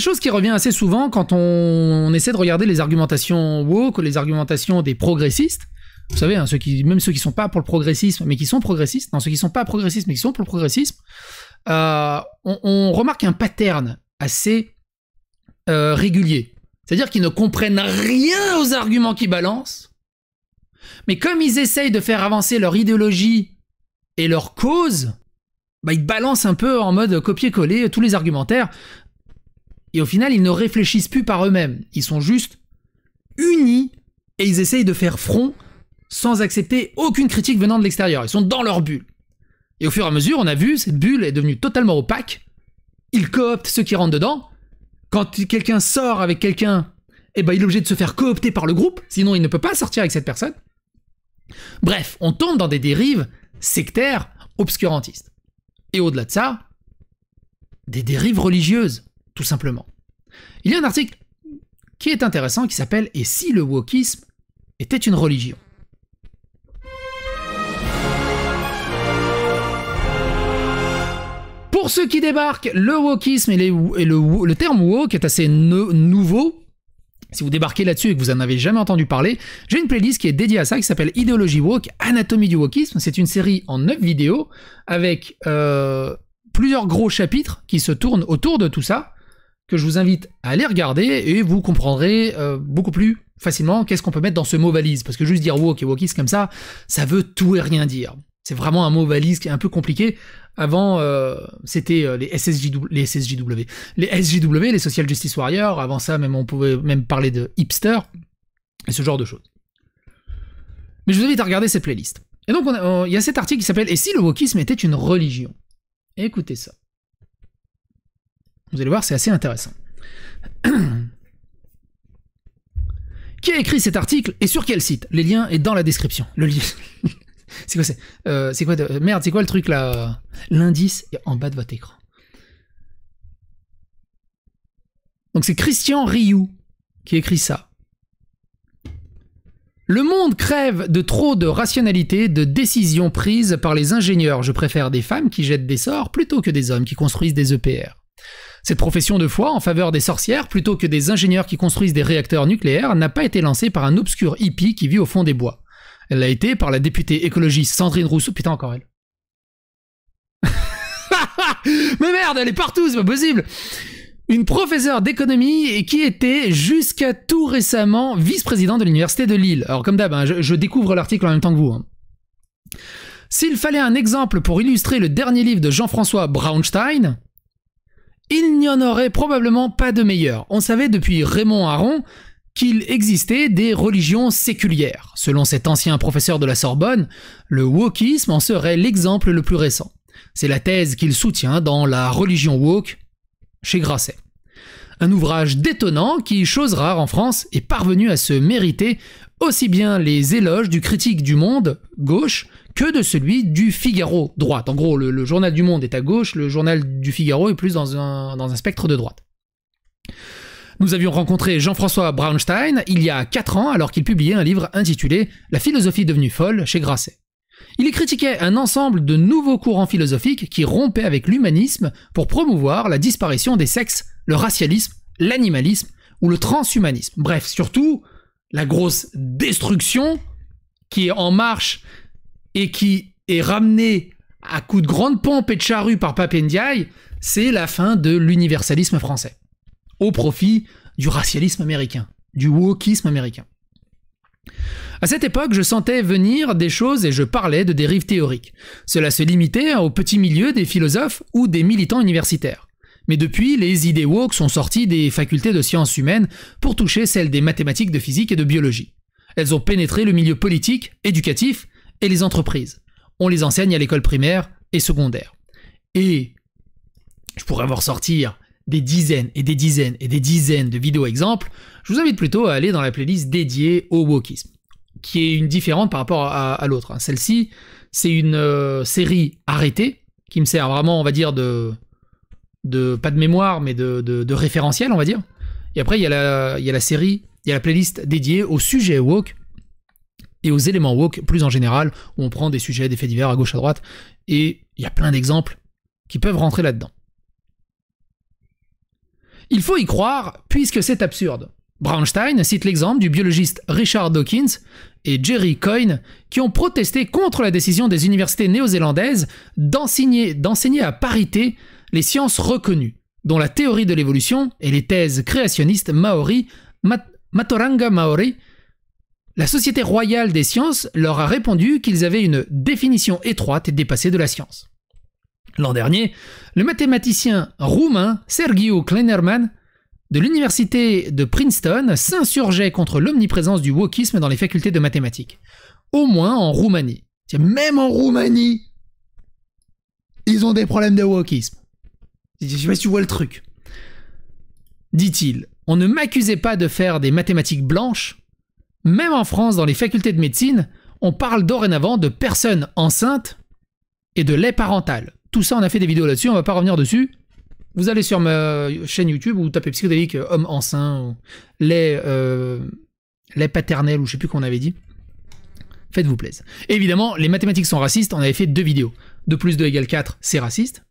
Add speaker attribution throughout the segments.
Speaker 1: chose qui revient assez souvent quand on, essaie de regarder les argumentations woke, les argumentations des progressistes. Vous savez, hein, ceux qui, même ceux qui sont pas pour le progressisme, mais qui sont progressistes, non, ceux qui sont pas progressistes, mais qui sont pour le progressisme, euh, on, remarque un pattern assez euh, régulier. C'est-à-dire qu'ils ne comprennent rien aux arguments qu'ils balancent, mais comme ils essayent de faire avancer leur idéologie et leur cause, bah, ils balancent un peu en mode copier-coller tous les argumentaires. Et au final, ils ne réfléchissent plus par eux-mêmes. Ils sont juste unis et ils essayent de faire front sans accepter aucune critique venant de l'extérieur. Ils sont dans leur bulle. Et au fur et à mesure, on a vu, cette bulle est devenue totalement opaque. Ils cooptent ceux qui rentrent dedans. Quand quelqu'un sort avec quelqu'un, eh ben, il est obligé de se faire coopter par le groupe, sinon il ne peut pas sortir avec cette personne. Bref, on tombe dans des dérives sectaires, obscurantistes. Et au-delà de ça, des dérives religieuses tout simplement. Il y a un article qui est intéressant qui s'appelle Et si le wokisme était une religion Pour ceux qui débarquent, le wokisme et, le, terme woke est assez nouveau. Si vous débarquez là-dessus et que vous n'en avez jamais entendu parler, j'ai une playlist qui est dédiée à ça qui s'appelle Idéologie woke, Anatomie du wokisme. C'est une série en 9 vidéos avec euh, plusieurs gros chapitres qui se tournent autour de tout ça que je vous invite à aller regarder et vous comprendrez euh, beaucoup plus facilement qu'est-ce qu'on peut mettre dans ce mot valise. Parce que juste dire woke et wokisme comme ça, ça veut tout et rien dire. C'est vraiment un mot valise qui est un peu compliqué. Avant, euh, c'était euh, les SSJW, les SSJW, les SJW, les Social Justice Warriors. Avant ça, même on pouvait même parler de hipster et ce genre de choses. Mais je vous invite à regarder cette playlist. Et donc, il y a cet article qui s'appelle Et si le wokisme était une religion Écoutez ça. Vous allez voir, c'est assez intéressant. Qui a écrit cet article et sur quel site Les liens sont dans la description. Le lien. c'est quoi c'est euh, quoi Merde, c'est quoi le truc là L'indice est en bas de votre écran. Donc c'est Christian Rioux qui écrit ça. Le monde crève de trop de rationalité, de décisions prises par les ingénieurs. Je préfère des femmes qui jettent des sorts plutôt que des hommes qui construisent des EPR. Cette profession de foi en faveur des sorcières plutôt que des ingénieurs qui construisent des réacteurs nucléaires n'a pas été lancée par un obscur hippie qui vit au fond des bois. Elle l'a été par la députée écologiste Sandrine Rousseau. Putain, encore elle. Mais merde, elle est partout, c'est pas possible Une professeure d'économie qui était jusqu'à tout récemment vice-présidente de l'université de Lille. Alors comme d'hab, hein, je, découvre l'article en même temps que vous. Hein. S'il fallait un exemple pour illustrer le dernier livre de Jean-François Braunstein, il n'y en aurait probablement pas de meilleur. On savait depuis Raymond Aron qu'il existait des religions séculières. Selon cet ancien professeur de la Sorbonne, le wokisme en serait l'exemple le plus récent. C'est la thèse qu'il soutient dans La religion woke chez Grasset. Un ouvrage détonnant qui, chose rare en France, est parvenu à se mériter aussi bien les éloges du critique du monde, gauche, que de celui du Figaro droite. En gros, le, journal du Monde est à gauche, le journal du Figaro est plus dans un, dans un spectre de droite. Nous avions rencontré Jean-François Braunstein il y a 4 ans alors qu'il publiait un livre intitulé La philosophie devenue folle chez Grasset. Il y critiquait un ensemble de nouveaux courants philosophiques qui rompaient avec l'humanisme pour promouvoir la disparition des sexes, le racialisme, l'animalisme ou le transhumanisme. Bref, surtout, la grosse destruction qui est en marche et qui est ramené à coups de grande pompe et de charrue par Ndiaye, c'est la fin de l'universalisme français, au profit du racialisme américain, du wokisme américain. À cette époque, je sentais venir des choses et je parlais de dérives théoriques. Cela se limitait au petit milieu des philosophes ou des militants universitaires. Mais depuis, les idées woke sont sorties des facultés de sciences humaines pour toucher celles des mathématiques, de physique et de biologie. Elles ont pénétré le milieu politique, éducatif et les entreprises. On les enseigne à l'école primaire et secondaire. Et je pourrais vous ressortir des dizaines et des dizaines et des dizaines de vidéos exemples, je vous invite plutôt à aller dans la playlist dédiée au wokisme, qui est une différente par rapport à, l'autre. Celle-ci, c'est une euh, série arrêtée qui me sert vraiment, on va dire, de, pas de mémoire, mais de, référentiel, on va dire. Et après, il y, a la, il y a la série, il y a la playlist dédiée au sujet woke, et aux éléments woke plus en général, où on prend des sujets, des faits divers à gauche à droite, et il y a plein d'exemples qui peuvent rentrer là-dedans. Il faut y croire, puisque c'est absurde. Braunstein cite l'exemple du biologiste Richard Dawkins et Jerry Coyne qui ont protesté contre la décision des universités néo-zélandaises d'enseigner à parité les sciences reconnues, dont la théorie de l'évolution et les thèses créationnistes maori, Matoranga Maori, la Société royale des sciences leur a répondu qu'ils avaient une définition étroite et dépassée de la science. L'an dernier, le mathématicien roumain Sergio Kleinerman de l'université de Princeton s'insurgeait contre l'omniprésence du wokisme dans les facultés de mathématiques. Au moins en Roumanie. Même en Roumanie, ils ont des problèmes de wokisme. Je sais pas si tu vois le truc. Dit-il, on ne m'accusait pas de faire des mathématiques blanches, même en France, dans les facultés de médecine, on parle dorénavant de personnes enceintes et de lait parental. Tout ça, on a fait des vidéos là-dessus, on ne va pas revenir dessus. Vous allez sur ma chaîne YouTube ou tapez psychodélique euh, homme enceint ou lait, euh, paternel ou je ne sais plus qu'on avait dit. Faites-vous plaisir. Évidemment, les mathématiques sont racistes, on avait fait deux vidéos. 2 plus 2 égale 4, c'est raciste.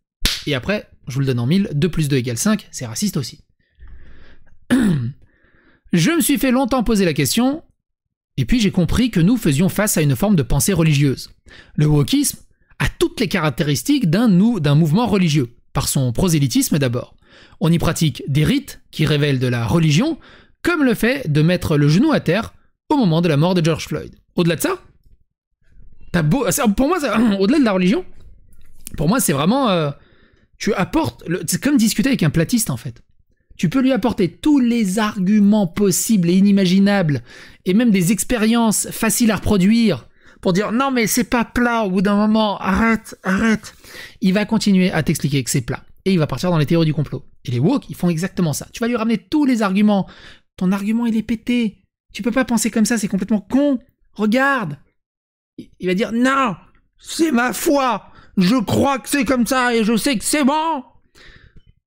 Speaker 1: Et après, je vous le donne en mille, 2 plus 2 égale 5, c'est raciste aussi. je me suis fait longtemps poser la question, et puis j'ai compris que nous faisions face à une forme de pensée religieuse. Le wokisme a toutes les caractéristiques d'un mouvement religieux, par son prosélytisme d'abord. On y pratique des rites qui révèlent de la religion, comme le fait de mettre le genou à terre au moment de la mort de George Floyd. Au-delà de ça, pour moi, au-delà de la religion, pour moi c'est vraiment, euh, tu apportes, c'est comme discuter avec un platiste en fait tu peux lui apporter tous les arguments possibles et inimaginables, et même des expériences faciles à reproduire, pour dire non mais c'est pas plat au bout d'un moment, arrête, arrête. Il va continuer à t'expliquer que c'est plat, et il va partir dans les théories du complot. Et les woke, ils font exactement ça. Tu vas lui ramener tous les arguments. Ton argument, il est pété. Tu peux pas penser comme ça, c'est complètement con. Regarde. Il va dire non, c'est ma foi. Je crois que c'est comme ça et je sais que c'est bon.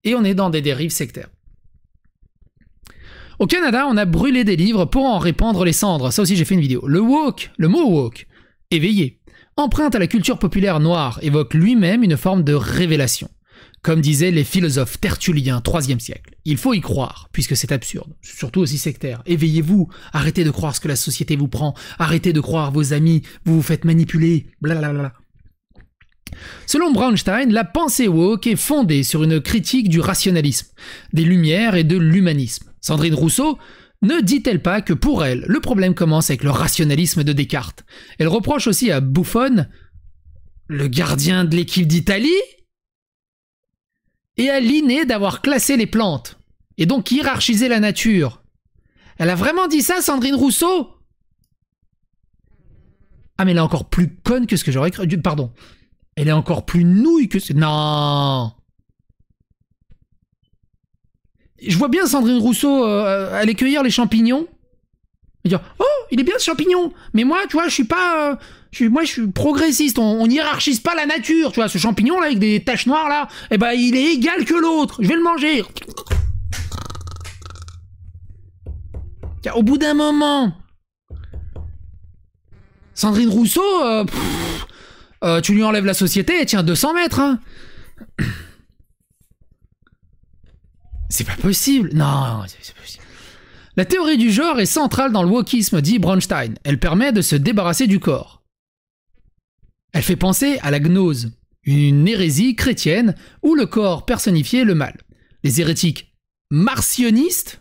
Speaker 1: Et on est dans des dérives sectaires. Au Canada, on a brûlé des livres pour en répandre les cendres. Ça aussi, j'ai fait une vidéo. Le woke, le mot woke, éveillé, empreinte à la culture populaire noire, évoque lui-même une forme de révélation. Comme disaient les philosophes tertuliens, 3 siècle. Il faut y croire, puisque c'est absurde, surtout aussi sectaire. Éveillez-vous, arrêtez de croire ce que la société vous prend, arrêtez de croire vos amis, vous vous faites manipuler, blablabla. Selon Braunstein, la pensée woke est fondée sur une critique du rationalisme, des lumières et de l'humanisme. Sandrine Rousseau ne dit-elle pas que pour elle, le problème commence avec le rationalisme de Descartes Elle reproche aussi à Buffon, le gardien de l'équipe d'Italie, et à Linné d'avoir classé les plantes, et donc hiérarchisé la nature. Elle a vraiment dit ça, Sandrine Rousseau Ah mais elle est encore plus conne que ce que j'aurais cru. Pardon. Elle est encore plus nouille que ce... Non je vois bien Sandrine Rousseau euh, aller cueillir les champignons dire oh il est bien ce champignon mais moi tu vois je suis pas euh, je suis, moi je suis progressiste on, hiérarchise pas la nature tu vois ce champignon là avec des taches noires là eh ben il est égal que l'autre je vais le manger au bout d'un moment Sandrine Rousseau euh, tu lui enlèves la société et tiens 200 mètres hein. C'est pas possible. Non, c'est pas possible. La théorie du genre est centrale dans le wokisme, dit Bronstein. Elle permet de se débarrasser du corps. Elle fait penser à la gnose, une hérésie chrétienne où le corps personnifiait le mal. Les hérétiques marcionistes,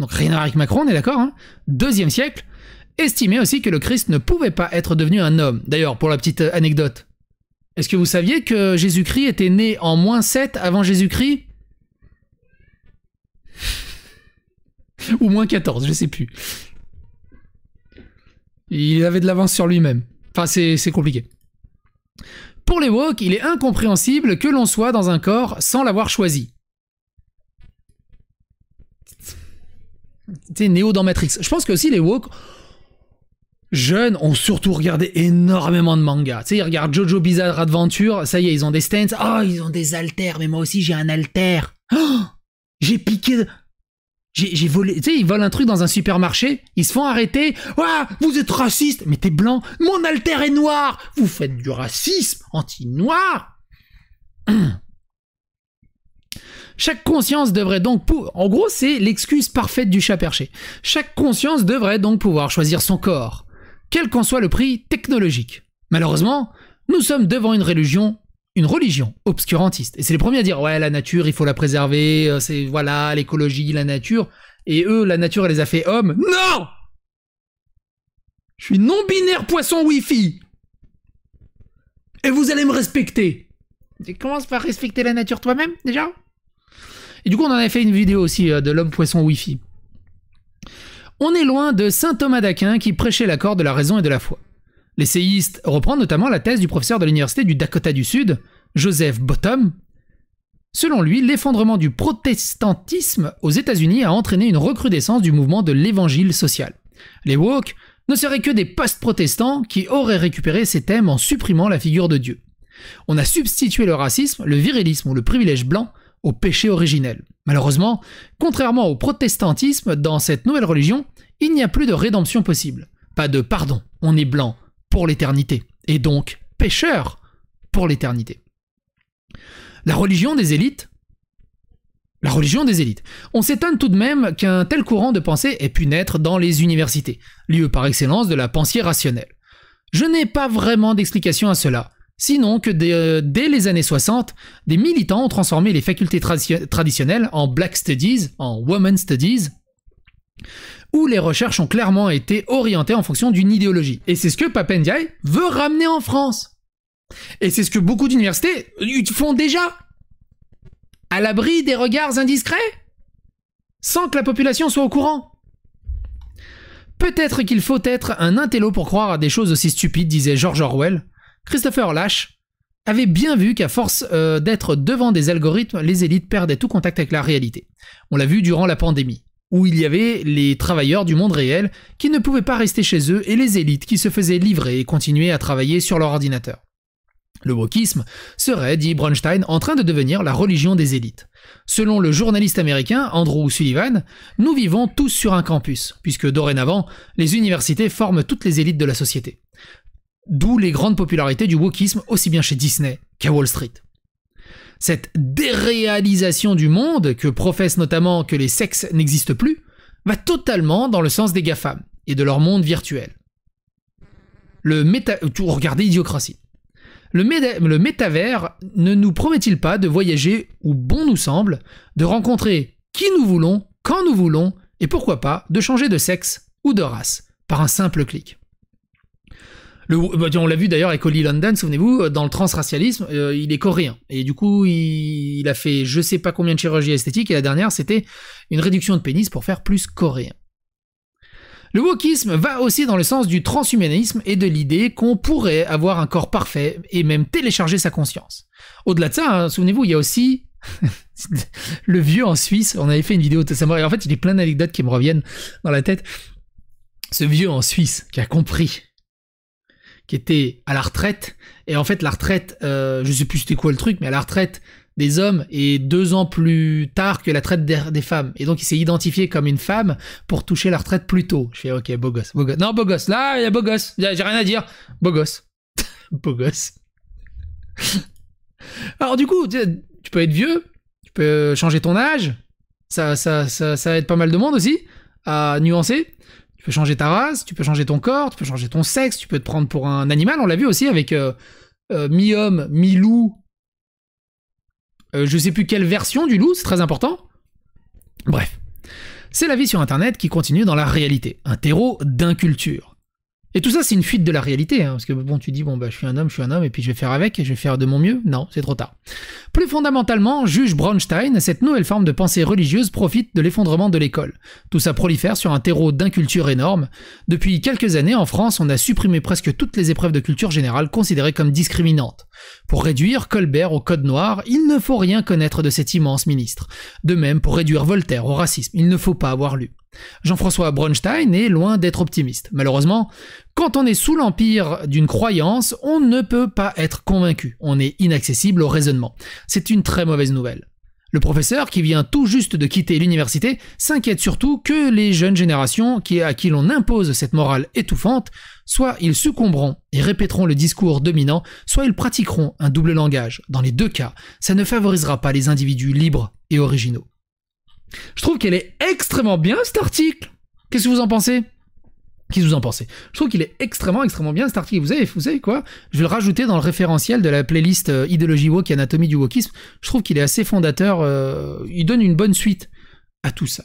Speaker 1: donc rien à avec Macron, on est d'accord, hein deuxième siècle, estimaient aussi que le Christ ne pouvait pas être devenu un homme. D'ailleurs, pour la petite anecdote, est-ce que vous saviez que Jésus-Christ était né en moins 7 avant Jésus-Christ ou moins 14, je sais plus. Il avait de l'avance sur lui-même. Enfin, c'est compliqué. Pour les woke, il est incompréhensible que l'on soit dans un corps sans l'avoir choisi. T'es Néo dans Matrix. Je pense que aussi les woke jeunes ont surtout regardé énormément de manga. Tu sais, ils regardent Jojo Bizarre Adventure, ça y est, ils ont des stents. Oh, ils ont des altères mais moi aussi j'ai un alter. Oh j'ai piqué... J'ai volé, tu sais, ils volent un truc dans un supermarché, ils se font arrêter. Ah, vous êtes raciste, mais t'es blanc. Mon alter est noir. Vous faites du racisme anti-noir. Chaque conscience devrait donc... En gros, c'est l'excuse parfaite du chat perché. Chaque conscience devrait donc pouvoir choisir son corps, quel qu'en soit le prix technologique. Malheureusement, nous sommes devant une religion une religion obscurantiste. Et c'est les premiers à dire ouais la nature il faut la préserver, euh, c'est voilà l'écologie, la nature. Et eux la nature elle les a fait hommes. Non, je suis non binaire poisson wifi. Et vous allez me respecter. Tu commences par respecter la nature toi-même déjà. Et du coup on en a fait une vidéo aussi euh, de l'homme poisson wifi. On est loin de saint Thomas d'Aquin qui prêchait l'accord de la raison et de la foi. L'essayiste reprend notamment la thèse du professeur de l'université du Dakota du Sud, Joseph Bottom. Selon lui, l'effondrement du protestantisme aux États-Unis a entraîné une recrudescence du mouvement de l'évangile social. Les woke ne seraient que des post-protestants qui auraient récupéré ces thèmes en supprimant la figure de Dieu. On a substitué le racisme, le virilisme ou le privilège blanc au péché originel. Malheureusement, contrairement au protestantisme, dans cette nouvelle religion, il n'y a plus de rédemption possible. Pas de pardon, on est blanc, l'éternité, et donc pécheurs pour l'éternité. La religion des élites la religion des élites. On s'étonne tout de même qu'un tel courant de pensée ait pu naître dans les universités, lieu par excellence de la pensée rationnelle. Je n'ai pas vraiment d'explication à cela, sinon que euh, dès, les années 60, des militants ont transformé les facultés traditionnelles en Black Studies, en Women Studies, où les recherches ont clairement été orientées en fonction d'une idéologie. Et c'est ce que Papendiaï veut ramener en France. Et c'est ce que beaucoup d'universités font déjà. À l'abri des regards indiscrets. Sans que la population soit au courant. Peut-être qu'il faut être un intello pour croire à des choses aussi stupides, disait George Orwell. Christopher Lash avait bien vu qu'à force euh, d'être devant des algorithmes, les élites perdaient tout contact avec la réalité. On l'a vu durant la pandémie où il y avait les travailleurs du monde réel qui ne pouvaient pas rester chez eux et les élites qui se faisaient livrer et continuer à travailler sur leur ordinateur. Le wokisme serait, dit Bronstein, en train de devenir la religion des élites. Selon le journaliste américain Andrew Sullivan, nous vivons tous sur un campus, puisque dorénavant, les universités forment toutes les élites de la société. D'où les grandes popularités du wokisme aussi bien chez Disney qu'à Wall Street cette déréalisation du monde, que professent notamment que les sexes n'existent plus, va totalement dans le sens des GAFAM et de leur monde virtuel. Le méta... Regardez Idiocratie. Le, méta... le métavers ne nous promet-il pas de voyager où bon nous semble, de rencontrer qui nous voulons, quand nous voulons, et pourquoi pas de changer de sexe ou de race par un simple clic euh, bah, on l'a vu d'ailleurs avec Oli London, souvenez-vous, euh, dans le transracialisme, euh, il est coréen. Et du coup, il, a fait je sais pas combien de chirurgies esthétiques, et la dernière, c'était une réduction de pénis pour faire plus coréen. Le wokisme va aussi dans le sens du transhumanisme et de l'idée qu'on pourrait avoir un corps parfait et même télécharger sa conscience. Au-delà de ça, hein, souvenez-vous, il y a aussi le vieux en Suisse, on avait fait une vidéo de et En fait, il y a plein d'anecdotes qui me reviennent dans la tête. Ce vieux en Suisse qui a compris qui était à la retraite. Et en fait, la retraite, euh, je sais plus c'était quoi le truc, mais à la retraite des hommes est deux ans plus tard que la retraite des, femmes. Et donc, il s'est identifié comme une femme pour toucher la retraite plus tôt. Je fais, ok, beau gosse, beau gosse. Non, beau gosse. Là, il y a beau gosse. J'ai rien à dire. Beau gosse. beau gosse. Alors, du coup, tu peux être vieux, tu peux changer ton âge. Ça, ça, ça, ça aide pas mal de monde aussi à nuancer. Tu peux changer ta race, tu peux changer ton corps, tu peux changer ton sexe, tu peux te prendre pour un animal. On l'a vu aussi avec euh, euh, mi-homme, mi-loup. Euh, je sais plus quelle version du loup, c'est très important. Bref. C'est la vie sur Internet qui continue dans la réalité, un terreau d'inculture. Et tout ça, c'est une fuite de la réalité, hein, parce que bon, tu dis bon bah je suis un homme, je suis un homme, et puis je vais faire avec, et je vais faire de mon mieux. Non, c'est trop tard. Plus fondamentalement, juge Bronstein, cette nouvelle forme de pensée religieuse profite de l'effondrement de l'école. Tout ça prolifère sur un terreau d'inculture énorme. Depuis quelques années, en France, on a supprimé presque toutes les épreuves de culture générale considérées comme discriminantes. Pour réduire Colbert au code noir, il ne faut rien connaître de cet immense ministre. De même, pour réduire Voltaire au racisme, il ne faut pas avoir lu. Jean-François Bronstein est loin d'être optimiste. Malheureusement, quand on est sous l'empire d'une croyance, on ne peut pas être convaincu. On est inaccessible au raisonnement. C'est une très mauvaise nouvelle. Le professeur, qui vient tout juste de quitter l'université, s'inquiète surtout que les jeunes générations, à qui l'on impose cette morale étouffante, soit ils succomberont et répéteront le discours dominant, soit ils pratiqueront un double langage. Dans les deux cas, ça ne favorisera pas les individus libres et originaux. Je trouve qu'elle est extrêmement bien cet article. Qu'est-ce que vous en pensez Qu'est-ce que vous en pensez Je trouve qu'il est extrêmement, extrêmement bien cet article. Vous savez, vous savez quoi Je vais le rajouter dans le référentiel de la playlist euh, Idéologie Woke et Anatomie du Wokisme. Je trouve qu'il est assez fondateur. Euh, il donne une bonne suite à tout ça.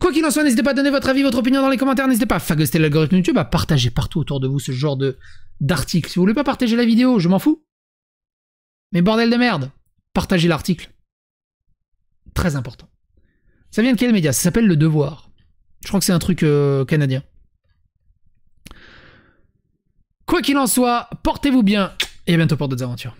Speaker 1: Quoi qu'il en soit, n'hésitez pas à donner votre avis, votre opinion dans les commentaires. N'hésitez pas à fagoster l'algorithme YouTube, à partager partout autour de vous ce genre de d'article. Si vous voulez pas partager la vidéo, je m'en fous. Mais bordel de merde, partagez l'article. Très important. Ça vient de quel média Ça s'appelle Le Devoir. Je crois que c'est un truc euh, canadien. Quoi qu'il en soit, portez-vous bien et à bientôt pour d'autres aventures.